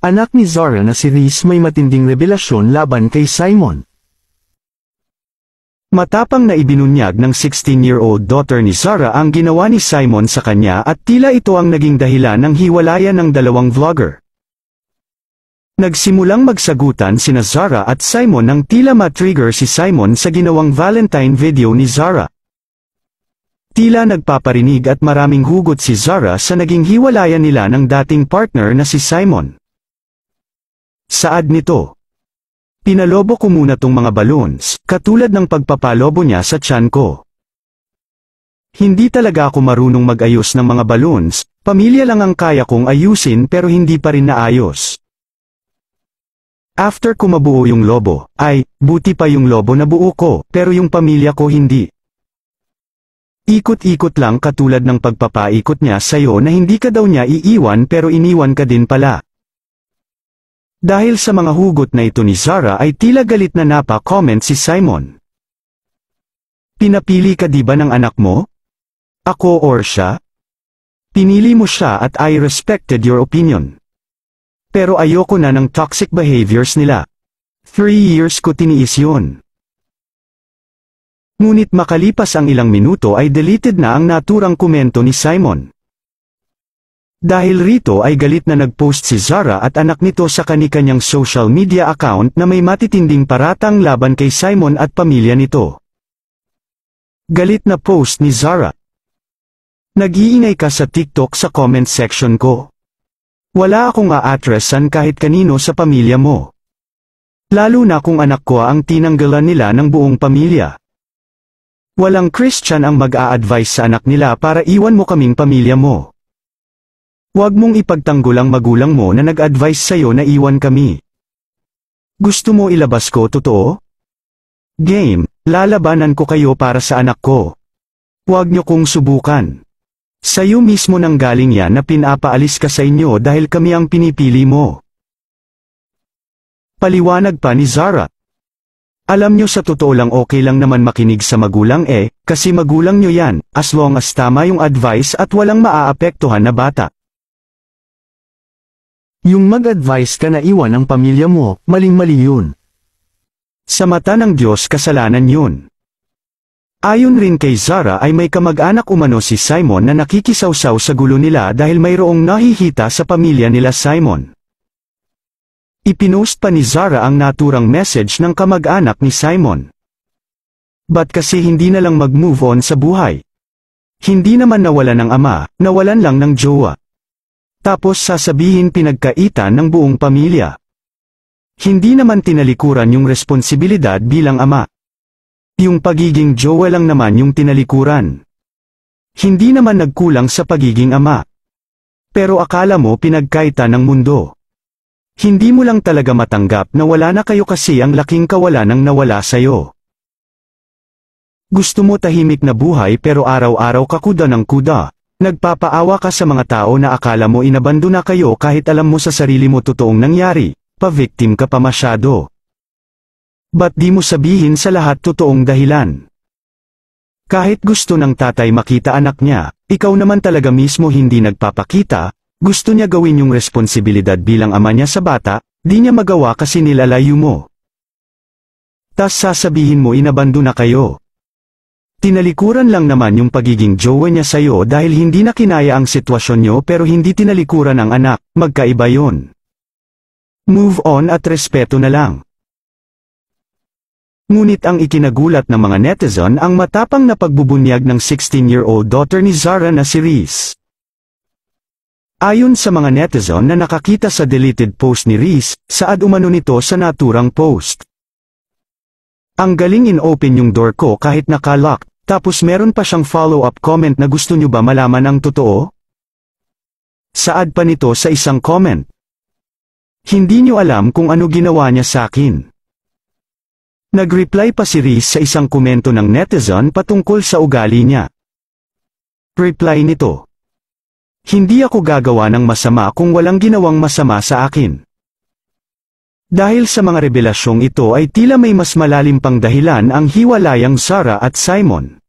Anak ni Zara na si Reese may matinding revelasyon laban kay Simon. Matapang na ibinunyag ng 16-year-old daughter ni Zara ang ginawa ni Simon sa kanya at tila ito ang naging dahilan ng hiwalayan ng dalawang vlogger. Nagsimulang magsagutan sina Zara at Simon nang tila matrigger si Simon sa ginawang Valentine video ni Zara. Tila nagpaparinig at maraming hugot si Zara sa naging hiwalayan nila ng dating partner na si Simon. Saad nito. Pinalobo ko muna tong mga balloons, katulad ng pagpapalobo niya sa tiyan ko. Hindi talaga ako marunong magayos ng mga balloons, pamilya lang ang kaya kong ayusin pero hindi pa rin naayos. After kumabuo yung lobo, ay, buti pa yung lobo na buo ko, pero yung pamilya ko hindi. Ikot-ikot lang katulad ng pagpapaikot niya sa'yo na hindi ka daw niya iiwan pero iniwan ka din pala. Dahil sa mga hugot na ito ni Zara ay tila galit na napa-comment si Simon. Pinapili ka di ba ng anak mo? Ako or siya? Pinili mo siya at I respected your opinion. Pero ayoko na ng toxic behaviors nila. Three years ko tiniis yun. Ngunit makalipas ang ilang minuto ay deleted na ang naturang komento ni Simon. Dahil rito ay galit na nagpost si Zara at anak nito sa kanikanyang social media account na may matitinding paratang laban kay Simon at pamilya nito. Galit na post ni Zara. Nag-iingay ka sa TikTok sa comment section ko. Wala akong aatresan kahit kanino sa pamilya mo. Lalo na kung anak ko ang tinanggalan nila ng buong pamilya. Walang Christian ang mag-a-advise sa anak nila para iwan mo kaming pamilya mo. Huwag mong ipagtanggol ang magulang mo na nag-advise sa'yo na iwan kami. Gusto mo ilabas ko totoo? Game, lalabanan ko kayo para sa anak ko. Huwag niyo kong subukan. Sa'yo mismo nang galing yan na pinapaalis ka sa inyo dahil kami ang pinipili mo. Paliwanag pa ni Zara. Alam nyo sa totoo lang okay lang naman makinig sa magulang eh, kasi magulang nyo yan, as long as tama yung advice at walang maaapektuhan na bata. Yung mag-advise ka na iwan ang pamilya mo, maling-mali yun. Sa mata ng Diyos kasalanan yun. Ayon rin kay Zara ay may kamag-anak umano si Simon na nakikisawsaw sa gulo nila dahil mayroong nahihita sa pamilya nila Simon. Ipinost pa ni Zara ang naturang message ng kamag-anak ni Simon. Ba't kasi hindi na lang mag-move on sa buhay? Hindi naman nawalan ng ama, nawalan lang ng jowa. Tapos sasabihin pinagkaitan ng buong pamilya. Hindi naman tinalikuran yung responsibilidad bilang ama. Yung pagiging jowa lang naman yung tinalikuran. Hindi naman nagkulang sa pagiging ama. Pero akala mo pinagkaitan ng mundo. Hindi mo lang talaga matanggap na wala na kayo kasi ang laking kawalan ng nawala sa'yo. Gusto mo tahimik na buhay pero araw-araw kakuda kuda ng kuda. Nagpapaawa ka sa mga tao na akala mo inabandona kayo kahit alam mo sa sarili mo totoong nangyari, pa-victim ka pa masyado. Ba't di mo sabihin sa lahat totoong dahilan? Kahit gusto ng tatay makita anak niya, ikaw naman talaga mismo hindi nagpapakita, gusto niya gawin yung responsibilidad bilang ama niya sa bata, di niya magawa kasi nilalayo mo. Tas sasabihin mo inabandona kayo. Tinalikuran lang naman yung pagiging jowa niya sa'yo dahil hindi na kinaya ang sitwasyon niyo pero hindi tinalikuran ang anak, magkaiba yon. Move on at respeto na lang. Ngunit ang ikinagulat ng mga netizen ang matapang na pagbubunyag ng 16-year-old daughter ni Zara na si Reese. Ayon sa mga netizen na nakakita sa deleted post ni Reese, saad umano nito sa naturang post. Ang galing in-open yung door ko kahit nakalock, tapos meron pa siyang follow-up comment na gusto nyo ba malaman ang totoo? Saad pa nito sa isang comment. Hindi nyo alam kung ano ginawa niya sa akin. Nag-reply pa si Reese sa isang komento ng netizen patungkol sa ugali niya. Reply nito. Hindi ako gagawa ng masama kung walang ginawang masama sa akin. Dahil sa mga revelasyong ito ay tila may mas malalim pang dahilan ang hiwalayang Sara at Simon.